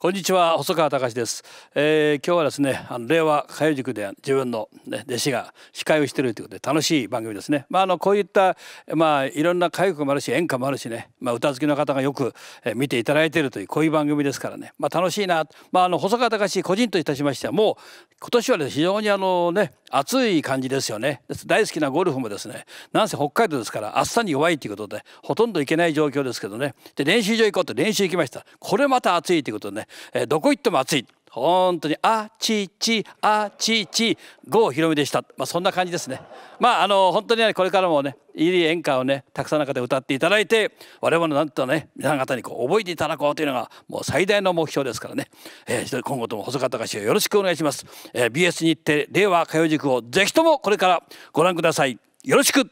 こんにちは細川隆です、えー、今日はですねあの令和歌謡塾で自分の、ね、弟子が司会をしてるということで楽しい番組ですねまああのこういったまあいろんな歌謡曲もあるし演歌もあるしねまあ歌好きの方がよく、えー、見ていただいているというこういう番組ですからねまあ楽しいなまああの細川隆個人といたしましてはもう今年は、ね、非常にあのね暑い感じですよね大好きなゴルフもですねなんせ北海道ですから暑さに弱いということでほとんど行けない状況ですけどねで練習場行こうって練習行きましたこれまた暑いということでね、えー、どこ行っても暑い本当にあちちあちち郷ひろみでした、まあ、そんな感じですねまああの本当に、ね、これからもねいい演歌をねたくさんの方で歌っていただいて我々のなんとね皆方にこう覚えていただこうというのがもう最大の目標ですからね、えー、今後とも細川隆史をよろしくお願いします、えー、BS 日テレ令和歌謡塾をぜひともこれからご覧くださいよろしく